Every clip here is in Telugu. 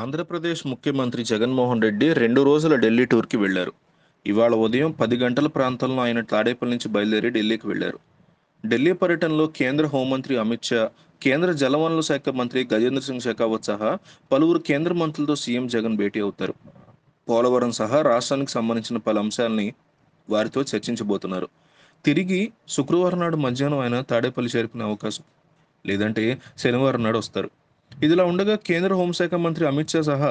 ఆంధ్రప్రదేశ్ ముఖ్యమంత్రి జగన్మోహన్ రెడ్డి రెండు రోజుల ఢిల్లీ టూర్కి వెళ్లారు ఇవాళ ఉదయం పది గంటల ప్రాంతంలో ఆయన తాడేపల్లి నుంచి బయలుదేరి ఢిల్లీకి వెళ్లారు ఢిల్లీ పర్యటనలో కేంద్ర హోంమంత్రి అమిత్ షా కేంద్ర జలవనరుల శాఖ మంత్రి గజేంద్ర సింగ్ షెకావత్ సహా పలువురు కేంద్ర మంత్రులతో సీఎం జగన్ భేటీ అవుతారు పోలవరం సహా రాష్ట్రానికి సంబంధించిన పలు అంశాలని వారితో చర్చించబోతున్నారు తిరిగి శుక్రవారం నాడు మధ్యాహ్నం ఆయన తాడేపల్లి చేరుకునే అవకాశం లేదంటే శనివారం నాడు వస్తారు ఇదిలా ఉండగా కేంద్ర హోంశాఖ మంత్రి అమిత్ షా సహా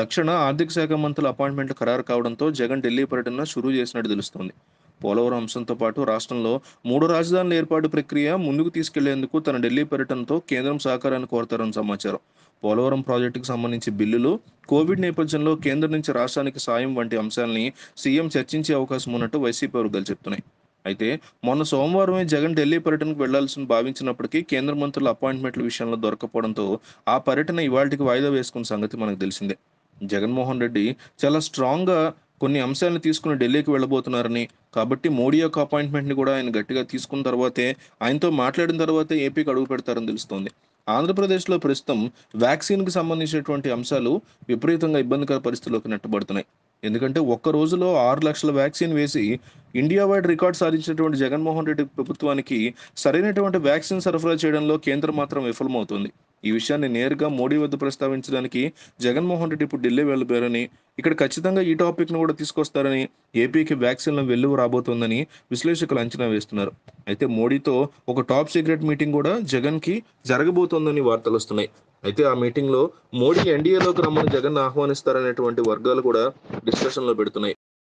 రక్షణ ఆర్థిక శాఖ మంత్రుల అపాయింట్మెంట్ ఖరారు కావడంతో జగన్ ఢిల్లీ పర్యటన షురూ చేసినట్టు తెలుస్తోంది పోలవరం అంశంతో పాటు రాష్ట్రంలో మూడు రాజధానుల ఏర్పాటు ప్రక్రియ ముందుకు తీసుకెళ్లేందుకు తన ఢిల్లీ పర్యటనతో కేంద్రం సహకారాన్ని కోరతారని సమాచారం పోలవరం ప్రాజెక్టుకు సంబంధించి బిల్లులు కోవిడ్ నేపథ్యంలో కేంద్రం నుంచి రాష్ట్రానికి సాయం వంటి అంశాలని సీఎం చర్చించే అవకాశం ఉన్నట్టు వైసీపీ వర్గాలు చెప్తున్నాయి అయితే మొన్న సోమవారమే జగన్ ఢిల్లీ పర్యటనకు వెళ్లాల్సిన భావించినప్పటికీ కేంద్ర మంత్రుల అపాయింట్మెంట్ల విషయంలో దొరకపోవడంతో ఆ పర్యటన ఇవాళకి వాయిదా వేసుకున్న సంగతి మనకు తెలిసిందే జగన్మోహన్ రెడ్డి చాలా స్ట్రాంగ్గా కొన్ని అంశాలను తీసుకుని ఢిల్లీకి వెళ్ళబోతున్నారని కాబట్టి మోడీ యొక్క అపాయింట్మెంట్ని కూడా ఆయన గట్టిగా తీసుకున్న తర్వాతే ఆయనతో మాట్లాడిన తర్వాతే ఏపీకి అడుగు పెడతారని తెలుస్తోంది ఆంధ్రప్రదేశ్లో ప్రస్తుతం వ్యాక్సిన్కి సంబంధించినటువంటి అంశాలు విపరీతంగా ఇబ్బందికర పరిస్థితుల్లోకి నెట్టబడుతున్నాయి ఎందుకంటే ఒక్క రోజులో ఆరు లక్షల వ్యాక్సిన్ వేసి ఇండియా వైడ్ రికార్డ్ సాధించినటువంటి జగన్మోహన్ రెడ్డి ప్రభుత్వానికి సరైనటువంటి వ్యాక్సిన్ సరఫరా చేయడంలో కేంద్రం మాత్రం విఫలమవుతుంది ఈ విషయాన్ని నేరుగా మోడీ వద్ద ప్రస్తావించడానికి జగన్మోహన్ రెడ్డి ఇప్పుడు ఢిల్లీ వెళ్ళిపోయారని ఇక్కడ ఖచ్చితంగా ఈ టాపిక్ను కూడా తీసుకొస్తారని ఏపీకి వ్యాక్సిన్ల వెల్లువ రాబోతోందని విశ్లేషకులు అంచనా వేస్తున్నారు అయితే మోడీతో ఒక టాప్ సీక్రెట్ మీటింగ్ కూడా జగన్కి జరగబోతోందని వార్తలు వస్తున్నాయి అయితే ఆ మీటింగ్లో మోడీ ఎన్డీఏలోకి రమ్మని జగన్ ఆహ్వానిస్తారనేటువంటి వర్గాలు కూడా డిస్కషన్లో పెడుతున్నాయి